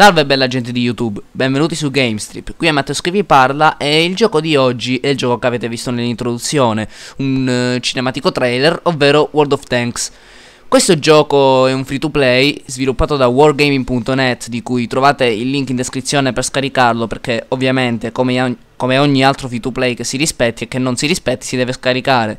Salve bella gente di YouTube, benvenuti su GameStrip, qui è Matteo Scrivi parla e il gioco di oggi è il gioco che avete visto nell'introduzione, un uh, cinematico trailer, ovvero World of Tanks. Questo gioco è un free to play sviluppato da wargaming.net di cui trovate il link in descrizione per scaricarlo perché ovviamente come, come ogni altro free to play che si rispetti e che non si rispetti si deve scaricare.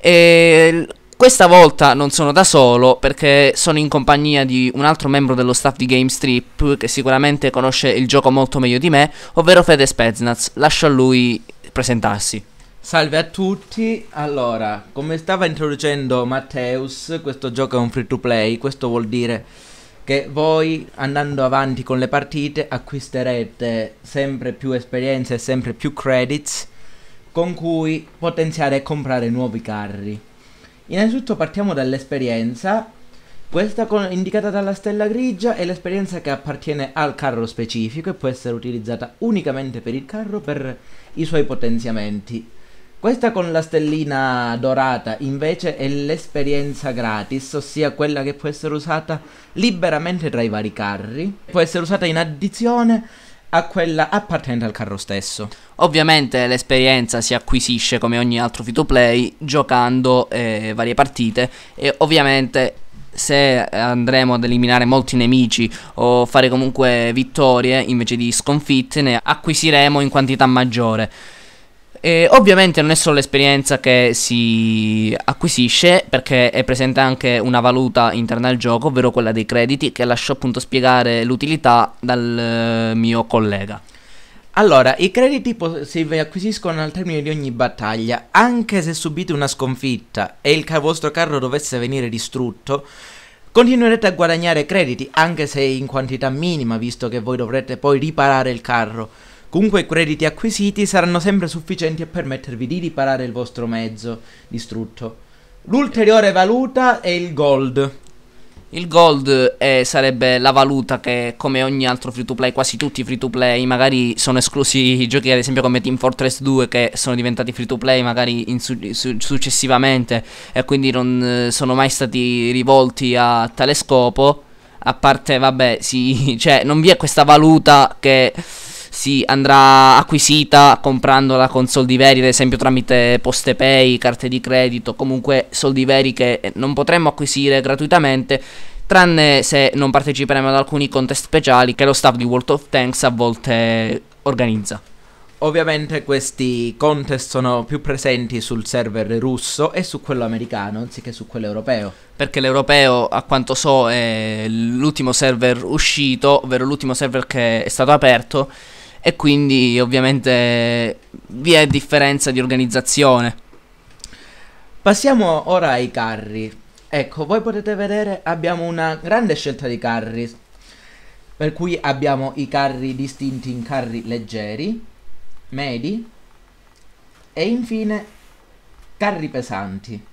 E questa volta non sono da solo perché sono in compagnia di un altro membro dello staff di GameStrip che sicuramente conosce il gioco molto meglio di me, ovvero Fede Speznaz. Lascio a lui presentarsi. Salve a tutti, allora, come stava introducendo Matteus, questo gioco è un free to play, questo vuol dire che voi andando avanti con le partite acquisterete sempre più esperienze e sempre più credits con cui potenziare e comprare nuovi carri. Innanzitutto partiamo dall'esperienza, questa con, indicata dalla stella grigia è l'esperienza che appartiene al carro specifico e può essere utilizzata unicamente per il carro per i suoi potenziamenti. Questa con la stellina dorata invece è l'esperienza gratis, ossia quella che può essere usata liberamente tra i vari carri, può essere usata in addizione a quella appartenente al carro stesso. Ovviamente l'esperienza si acquisisce come ogni altro free to play giocando eh, varie partite e ovviamente se andremo ad eliminare molti nemici o fare comunque vittorie invece di sconfitte ne acquisiremo in quantità maggiore. E ovviamente non è solo l'esperienza che si acquisisce, perché è presente anche una valuta interna al gioco, ovvero quella dei crediti, che lascio appunto spiegare l'utilità dal eh, mio collega. Allora, i crediti si acquisiscono al termine di ogni battaglia, anche se subite una sconfitta e il vostro carro dovesse venire distrutto, continuerete a guadagnare crediti, anche se in quantità minima, visto che voi dovrete poi riparare il carro. Comunque i crediti acquisiti saranno sempre sufficienti a permettervi di riparare il vostro mezzo distrutto. L'ulteriore valuta è il gold, il gold è, eh, sarebbe la valuta che, come ogni altro free to play, quasi tutti i free to play, magari sono esclusi i giochi, ad esempio come Team Fortress 2, che sono diventati free to play magari su su successivamente e quindi non eh, sono mai stati rivolti a tale scopo. A parte, vabbè, sì, cioè, non vi è questa valuta che si andrà acquisita comprandola con soldi veri, ad esempio tramite poste pay, carte di credito, comunque soldi veri che eh, non potremmo acquisire gratuitamente tranne se non parteciperemo ad alcuni contest speciali che lo staff di World of Tanks a volte organizza. Ovviamente questi contest sono più presenti sul server russo e su quello americano anziché su quello europeo. Perché l'europeo, a quanto so, è l'ultimo server uscito, ovvero l'ultimo server che è stato aperto e quindi ovviamente vi è differenza di organizzazione. Passiamo ora ai carri. Ecco, voi potete vedere abbiamo una grande scelta di carri, per cui abbiamo i carri distinti in carri leggeri, medi e infine carri pesanti.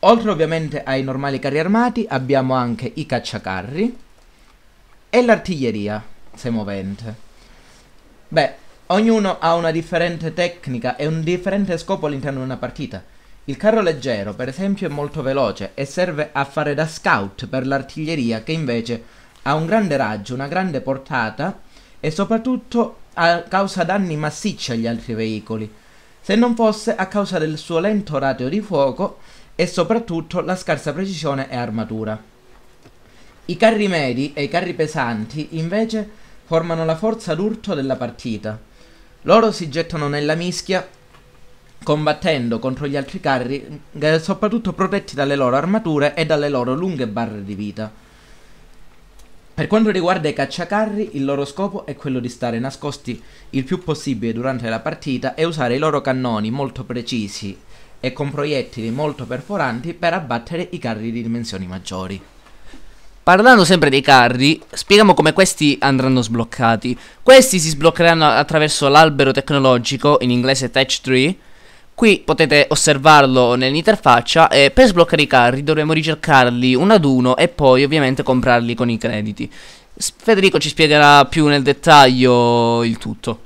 Oltre ovviamente ai normali carri armati abbiamo anche i cacciacarri e l'artiglieria semovente. Beh, ognuno ha una differente tecnica e un differente scopo all'interno di una partita. Il carro leggero, per esempio, è molto veloce e serve a fare da scout per l'artiglieria che invece ha un grande raggio, una grande portata e soprattutto causa danni massicci agli altri veicoli. Se non fosse a causa del suo lento rateo di fuoco e soprattutto la scarsa precisione e armatura. I carri medi e i carri pesanti invece formano la forza d'urto della partita. Loro si gettano nella mischia combattendo contro gli altri carri, eh, soprattutto protetti dalle loro armature e dalle loro lunghe barre di vita. Per quanto riguarda i cacciacarri, il loro scopo è quello di stare nascosti il più possibile durante la partita e usare i loro cannoni molto precisi e con proiettili molto perforanti per abbattere i carri di dimensioni maggiori. Parlando sempre dei carri, spieghiamo come questi andranno sbloccati. Questi si sbloccheranno attraverso l'albero tecnologico, in inglese Touch Tree. Qui potete osservarlo nell'interfaccia e per sbloccare i carri dovremo ricercarli uno ad uno e poi ovviamente comprarli con i crediti. Federico ci spiegherà più nel dettaglio il tutto.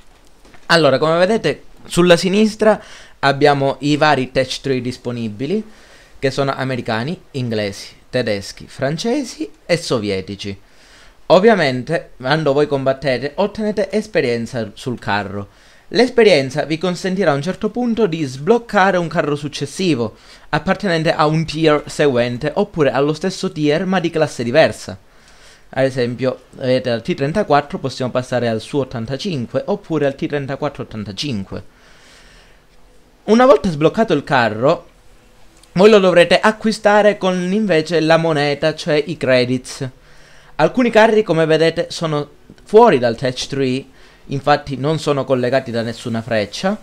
Allora, come vedete sulla sinistra abbiamo i vari Touch Tree disponibili che sono americani, inglesi, tedeschi, francesi e sovietici. Ovviamente, quando voi combattete, ottenete esperienza sul carro. L'esperienza vi consentirà a un certo punto di sbloccare un carro successivo, appartenente a un tier seguente, oppure allo stesso tier ma di classe diversa. Ad esempio, vedete dal T34 possiamo passare al su 85, oppure al T34-85. Una volta sbloccato il carro, voi lo dovrete acquistare con invece la moneta, cioè i credits. Alcuni carri, come vedete, sono fuori dal Touch Tree, infatti non sono collegati da nessuna freccia,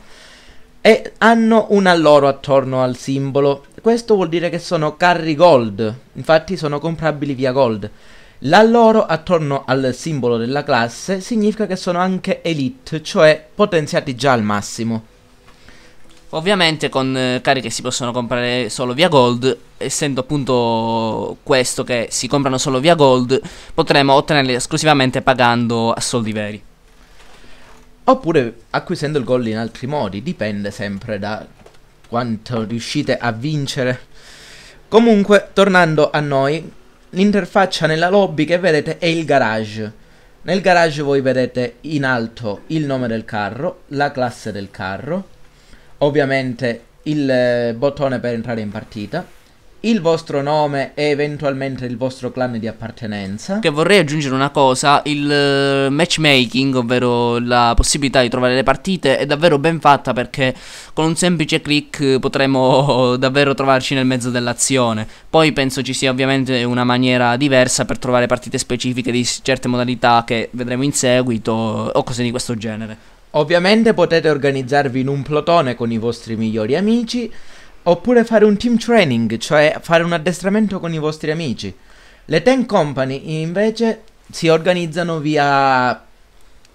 e hanno un alloro attorno al simbolo. Questo vuol dire che sono carri gold, infatti sono comprabili via gold. L'alloro attorno al simbolo della classe significa che sono anche elite, cioè potenziati già al massimo. Ovviamente con eh, cariche si possono comprare solo via gold, essendo appunto questo che si comprano solo via gold, potremo ottenerle esclusivamente pagando a soldi veri. Oppure acquisendo il gold in altri modi, dipende sempre da quanto riuscite a vincere. Comunque, tornando a noi, l'interfaccia nella lobby che vedete è il garage. Nel garage voi vedete in alto il nome del carro, la classe del carro, ovviamente il eh, bottone per entrare in partita, il vostro nome e eventualmente il vostro clan di appartenenza. Che vorrei aggiungere una cosa, il eh, matchmaking, ovvero la possibilità di trovare le partite, è davvero ben fatta perché con un semplice click potremo davvero trovarci nel mezzo dell'azione. Poi penso ci sia ovviamente una maniera diversa per trovare partite specifiche di certe modalità che vedremo in seguito o cose di questo genere. Ovviamente potete organizzarvi in un plotone con i vostri migliori amici oppure fare un team training, cioè fare un addestramento con i vostri amici. Le Ten Company invece si organizzano via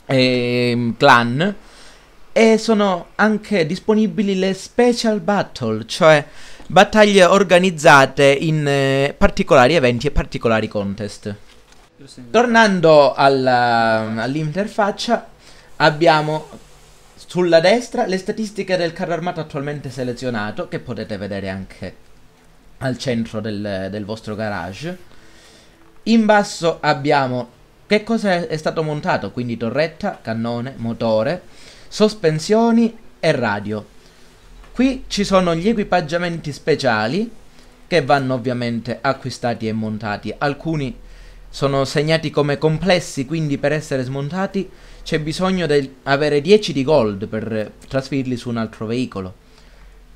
eh, clan e sono anche disponibili le special battle, cioè battaglie organizzate in eh, particolari eventi e particolari contest. Tornando alla, all'interfaccia, abbiamo sulla destra le statistiche del carro armato attualmente selezionato, che potete vedere anche al centro del, del vostro garage. In basso abbiamo che cosa è stato montato, quindi torretta, cannone, motore, sospensioni e radio. Qui ci sono gli equipaggiamenti speciali che vanno ovviamente acquistati e montati. Alcuni sono segnati come complessi, quindi per essere smontati c'è bisogno di avere 10 di gold per trasferirli su un altro veicolo.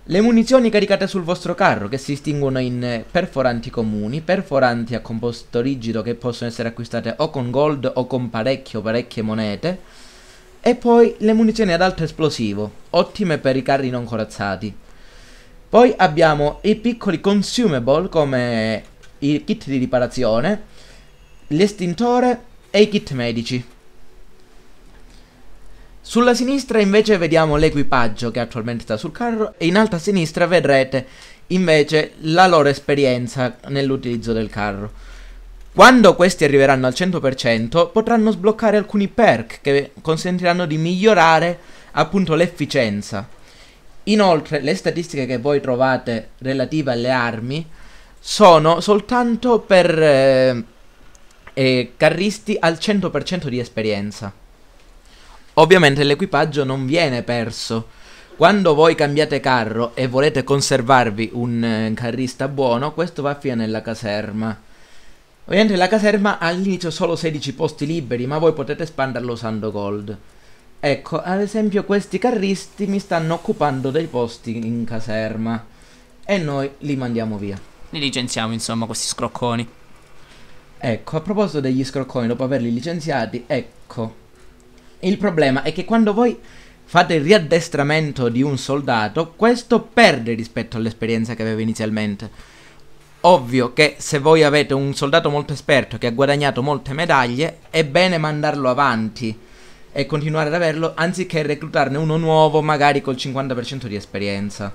Le munizioni caricate sul vostro carro che si distinguono in perforanti comuni, perforanti a composto rigido che possono essere acquistate o con gold o con parecchie o parecchie monete, e poi le munizioni ad alto esplosivo, ottime per i carri non corazzati. Poi abbiamo i piccoli consumable come i kit di riparazione, l'estintore e i kit medici. Sulla sinistra invece vediamo l'equipaggio che attualmente sta sul carro e in alta sinistra vedrete invece la loro esperienza nell'utilizzo del carro. Quando questi arriveranno al 100% potranno sbloccare alcuni perk che consentiranno di migliorare appunto l'efficienza. Inoltre le statistiche che voi trovate relative alle armi sono soltanto per... Eh, eh, carristi al 100% di esperienza. Ovviamente l'equipaggio non viene perso. Quando voi cambiate carro e volete conservarvi un eh, carrista buono, questo va via nella caserma. Ovviamente la caserma ha all'inizio solo 16 posti liberi, ma voi potete espanderlo usando gold. Ecco, ad esempio questi carristi mi stanno occupando dei posti in caserma e noi li mandiamo via. Li licenziamo, insomma, questi scrocconi. Ecco, a proposito degli scroll coin, dopo averli licenziati, ecco. Il problema è che quando voi fate il riaddestramento di un soldato, questo perde rispetto all'esperienza che aveva inizialmente. Ovvio che se voi avete un soldato molto esperto che ha guadagnato molte medaglie, è bene mandarlo avanti e continuare ad averlo anziché reclutarne uno nuovo magari col 50% di esperienza.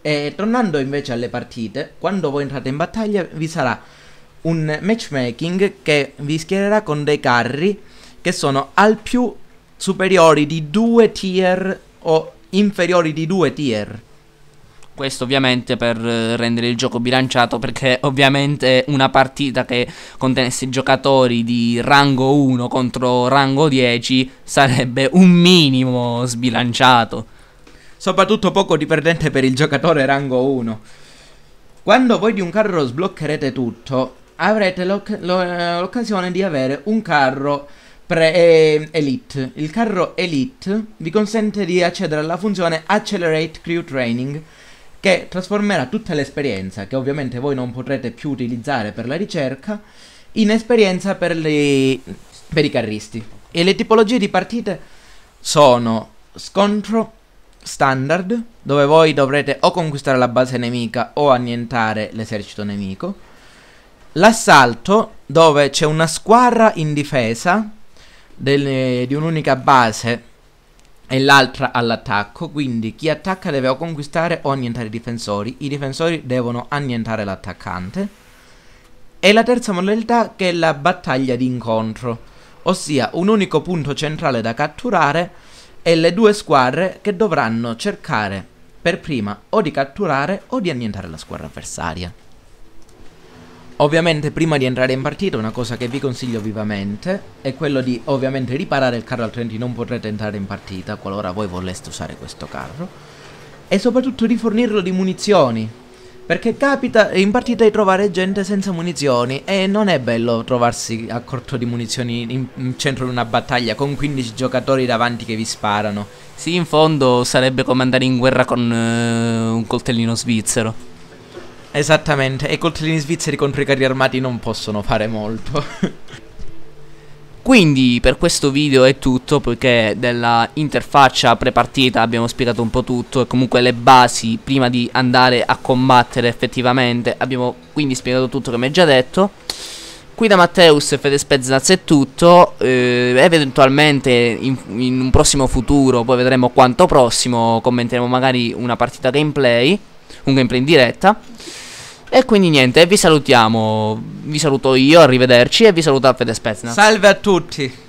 E tornando invece alle partite, quando voi entrate in battaglia vi sarà un matchmaking che vi schiererà con dei carri che sono al più superiori di due tier o inferiori di due tier. Questo ovviamente per eh, rendere il gioco bilanciato perché ovviamente una partita che contenesse giocatori di rango 1 contro rango 10 sarebbe un minimo sbilanciato. Soprattutto poco divertente per il giocatore rango 1. Quando voi di un carro sbloccherete tutto, avrete l'oc- eh, l'occasione di avere un carro pre-elite. Eh, Il carro elite vi consente di accedere alla funzione Accelerate Crew Training che trasformerà tutta l'esperienza, che ovviamente voi non potrete più utilizzare per la ricerca, in esperienza per, le... per i carristi. E le tipologie di partite sono scontro standard, dove voi dovrete o conquistare la base nemica o annientare l'esercito nemico l'assalto dove c'è una squadra in difesa delle, eh, di un'unica base e l'altra all'attacco, quindi chi attacca deve conquistare o annientare i difensori, i difensori devono annientare l'attaccante. E la terza modalità che è la battaglia d'incontro, ossia un unico punto centrale da catturare e le due squadre che dovranno cercare per prima o di catturare o di annientare la squadra avversaria. Ovviamente prima di entrare in partita una cosa che vi consiglio vivamente è quello di ovviamente riparare il carro altrimenti non potrete entrare in partita qualora voi voleste usare questo carro e soprattutto rifornirlo di munizioni perché capita in partita di trovare gente senza munizioni e non è bello trovarsi a corto di munizioni in, in centro di una battaglia con 15 giocatori davanti che vi sparano. Sì, in fondo sarebbe come andare in guerra con eh, un coltellino svizzero. Esattamente, e coltellini svizzeri contro i carri armati non possono fare molto. Quindi per questo video è tutto, poiché della interfaccia prepartita abbiamo spiegato un po' tutto e comunque le basi prima di andare a combattere effettivamente, abbiamo quindi spiegato tutto come già detto. Qui da Matteus e Fede Spezzaz è tutto, eh, eventualmente in, in un prossimo futuro, poi vedremo quanto prossimo, commenteremo magari una partita gameplay un gameplay in diretta. E quindi niente, vi salutiamo. Vi saluto io, arrivederci e vi saluta Fede Spezna. Salve a tutti.